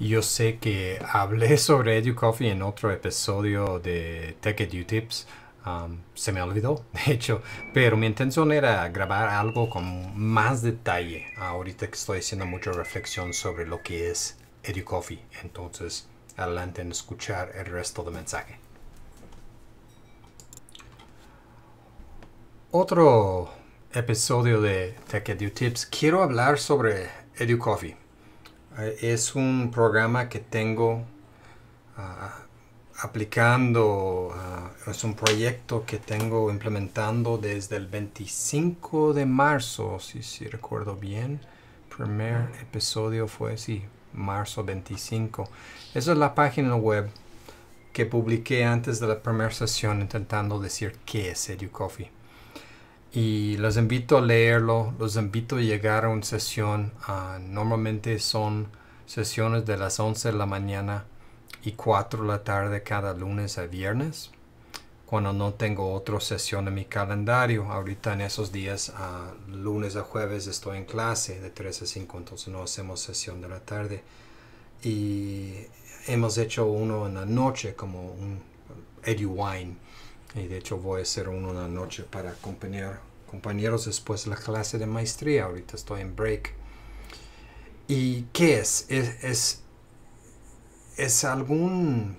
Yo sé que hablé sobre EduCoffee en otro episodio de Tech Tips. se me olvidó, de hecho, pero mi intención era grabar algo con más detalle. Ahorita que estoy haciendo mucha reflexión sobre lo que es EduCoffee. Entonces, adelante en escuchar el resto del mensaje. Otro episodio de Tech Tips, quiero hablar sobre EduCoffee eh, es un programa que tengo ah, aplicando, ah, es un proyecto que tengo implementando desde el 25 de marzo, si, si recuerdo bien. Primer episodio fue, sí, marzo 25. Esa es la página web que publiqué antes de la primera sesión intentando decir qué es EduCoffee y los invito a leerlo, los invito a llegar a una sesión. Ah, normalmente son sesiones de las 11 de la mañana y 4 de la tarde cada lunes a viernes. Cuando no tengo otra sesión en mi calendario, ahorita en esos días, ah, lunes a jueves estoy en clase de 3 a 5, entonces no hacemos sesión de la tarde. Y hemos hecho uno en la noche como un Eddie Wine y de hecho voy a hacer uno una noche para acompañar compañeros después de la clase de maestría. Ahorita estoy en break. ¿Y qué es? Es, es, alguna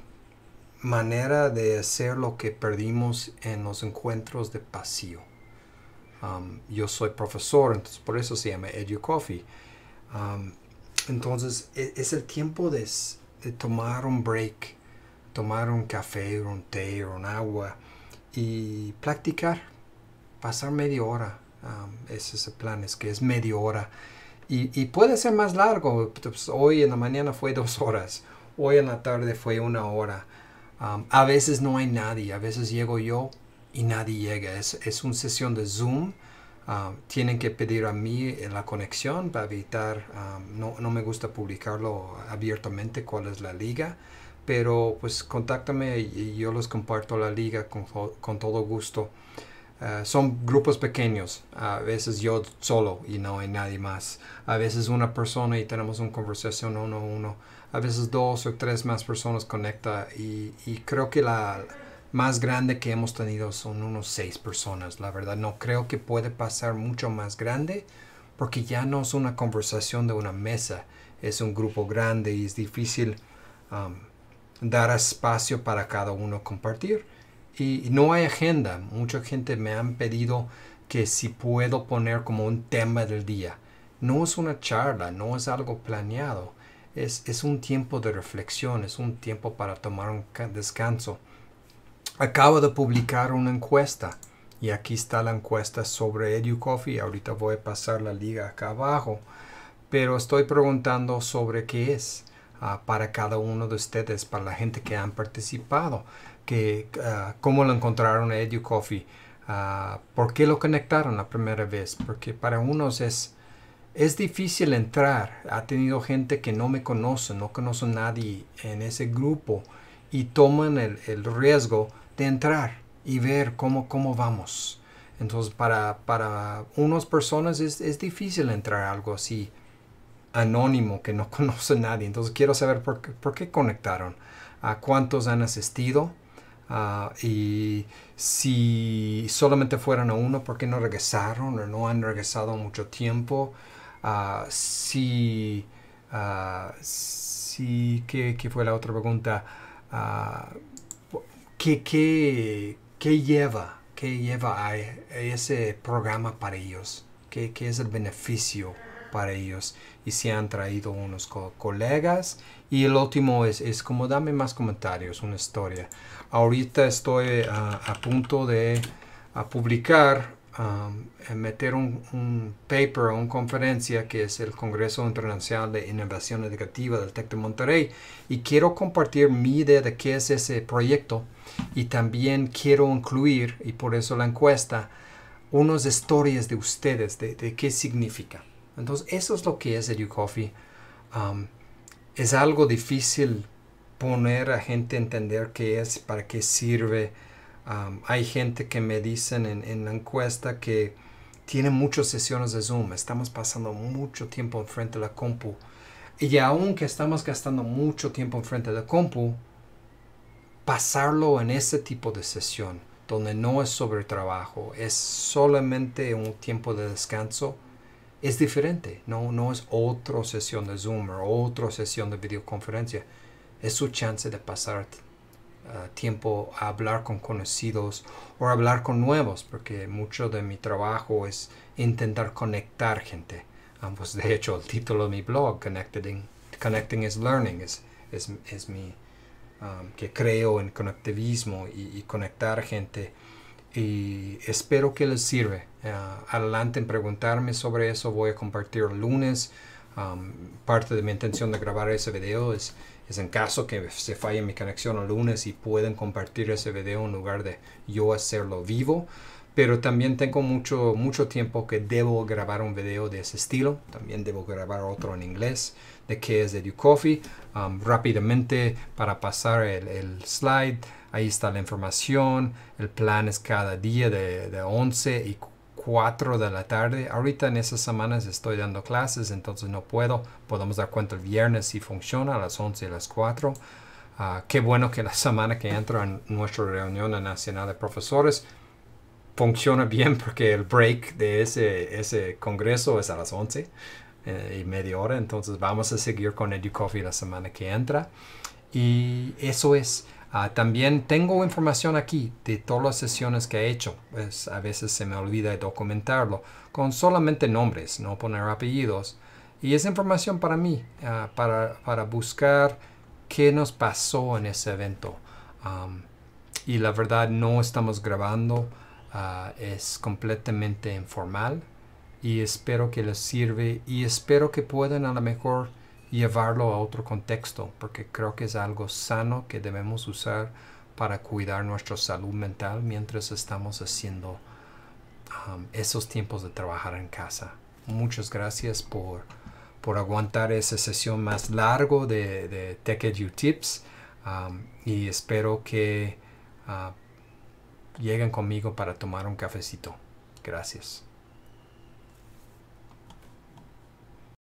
manera de hacer lo que perdimos en los encuentros de pasillo. Um, yo soy profesor, entonces por eso se llama EduCoffee. Um, entonces e, es, el tiempo de, de tomar un break, tomar un café, un té, un agua y practicar, pasar media hora. ese es el plan, es que es media hora. Y, puede ser más largo. Pues, hoy en la mañana fue dos horas, hoy en la tarde fue una hora. a veces no hay nadie, a veces llego yo y nadie llega. Es, una sesión de Zoom. tienen que pedir a mí eh, la conexión para evitar, no, me gusta publicarlo abiertamente cuál es la liga, pero pues contáctame y yo los comparto la liga con, con todo gusto. Ah, son grupos pequeños, a veces yo solo y no hay nadie más, a veces una persona y tenemos una conversación uno a uno, a veces dos o tres más personas conecta y, creo que la más grande que hemos tenido son unos seis personas, la verdad no creo que puede pasar mucho más grande porque ya no es una conversación de una mesa, es un grupo grande y es difícil dar espacio para cada uno compartir. Y no hay agenda. Mucha gente me han pedido que si puedo poner como un tema del día. No es una charla, no es algo planeado. Es, es un tiempo de reflexión, es un tiempo para tomar un descanso. Acabo de publicar una encuesta y aquí está la encuesta sobre EduCoffee. Ahorita voy a pasar la liga acá abajo, pero estoy preguntando sobre qué es. Ah, para cada uno de ustedes, para la gente que han participado, que, ah, cómo lo encontraron a Edu Coffee, ah, por qué lo conectaron la primera vez, porque para unos es, es difícil entrar. Ha tenido gente que no me conoce, no conoce a nadie en ese grupo y toman el, riesgo de entrar y ver cómo, cómo vamos. Entonces, para, para unas personas es, es, difícil entrar algo así anónimo que no conoce a nadie. Entonces quiero saber por, por qué conectaron, a cuántos han asistido y si solamente fueran a uno, por qué no regresaron o no han regresado mucho tiempo. si, si ¿qué, ¿qué, fue la otra pregunta? ¿qué, qué, qué, lleva? ¿Qué lleva a ese programa para ellos? ¿Qué, qué es el beneficio? para ellos y se han traído unos colegas y el último es, es como dame más comentarios una historia ahorita estoy ah, a punto de a publicar eh, meter un, paper o una conferencia que es el Congreso Internacional de Innovación Educativa del TEC de Monterrey y quiero compartir mi idea de qué es ese proyecto y también quiero incluir y por eso la encuesta unas historias de ustedes de, de qué significa entonces, eso es lo que es EduCoffee. Um, es algo difícil poner a gente a entender qué es, para qué sirve. hay gente que me dicen en, en, la encuesta que tiene muchas sesiones de Zoom, estamos pasando mucho tiempo enfrente de la compu. Y aunque estamos gastando mucho tiempo enfrente de la compu, pasarlo en ese tipo de sesión, donde no es sobre trabajo, es solamente un tiempo de descanso, es diferente, no, no es otra sesión de Zoom o otra sesión de videoconferencia. Es su chance de pasar ah, tiempo a hablar con conocidos o hablar con nuevos, porque mucho de mi trabajo es intentar conectar gente. Ambos de hecho, el título de mi blog, Connecting, is Learning, es, mi, ah, que creo en conectivismo y conectar gente y espero que les sirve. Eh, adelante en preguntarme sobre eso, voy a compartir el lunes. Um, parte de mi intención de grabar ese video es, es en caso que se falle mi conexión el lunes y pueden compartir ese video en lugar de yo hacerlo vivo pero también tengo mucho, mucho tiempo que debo grabar un video de ese estilo. También debo grabar otro en inglés de qué es EduCoffee. Coffee um, rápidamente para pasar el, slide, ahí está la información. El plan es cada día de, de 11 y 4 de la tarde. Ahorita en esas semanas estoy dando clases, entonces no puedo. Podemos dar cuenta el viernes si funciona a las 11 y a las 4. Ah, qué bueno que la semana que entra en nuestra reunión nacional de profesores funciona bien porque el break de ese, ese congreso es a las 11 eh, y media hora, entonces vamos a seguir con EduCoffee la semana que entra. Y eso es. Ah, también tengo información aquí de todas las sesiones que he hecho. Pues a veces se me olvida documentarlo con solamente nombres, no poner apellidos. Y es información para mí, ah, para, para, buscar qué nos pasó en ese evento. y la verdad no estamos grabando. Ah, es completamente informal y espero que les sirve y espero que puedan a lo mejor llevarlo a otro contexto porque creo que es algo sano que debemos usar para cuidar nuestra salud mental mientras estamos haciendo um, esos tiempos de trabajar en casa. Muchas gracias por, por aguantar esa sesión más largo de, de Tips um, y espero que ah, Llegan conmigo para tomar un cafecito. Gracias.